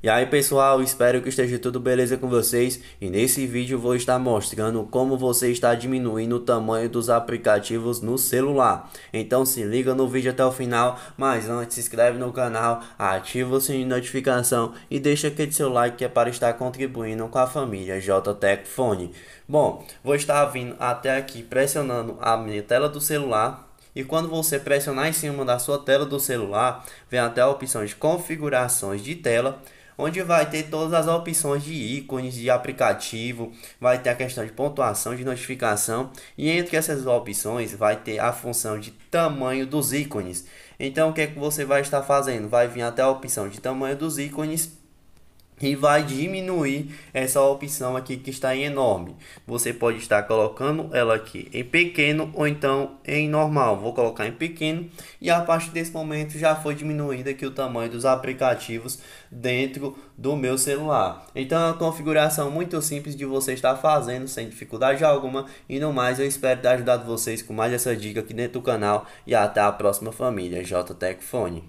E aí pessoal, espero que esteja tudo beleza com vocês e nesse vídeo vou estar mostrando como você está diminuindo o tamanho dos aplicativos no celular. Então se liga no vídeo até o final, mas antes se inscreve no canal, ativa o sininho de notificação e deixa aquele seu like que é para estar contribuindo com a família JTEC Fone. Bom, vou estar vindo até aqui pressionando a minha tela do celular e quando você pressionar em cima da sua tela do celular, vem até a opção de configurações de tela onde vai ter todas as opções de ícones, de aplicativo, vai ter a questão de pontuação, de notificação, e entre essas opções vai ter a função de tamanho dos ícones. Então, o que é que você vai estar fazendo? Vai vir até a opção de tamanho dos ícones e vai diminuir essa opção aqui que está em enorme. Você pode estar colocando ela aqui em pequeno ou então em normal. Vou colocar em pequeno e a partir desse momento já foi diminuído aqui o tamanho dos aplicativos dentro do meu celular. Então é uma configuração muito simples de você estar fazendo sem dificuldade alguma. E no mais eu espero ter ajudado vocês com mais essa dica aqui dentro do canal e até a próxima família JTech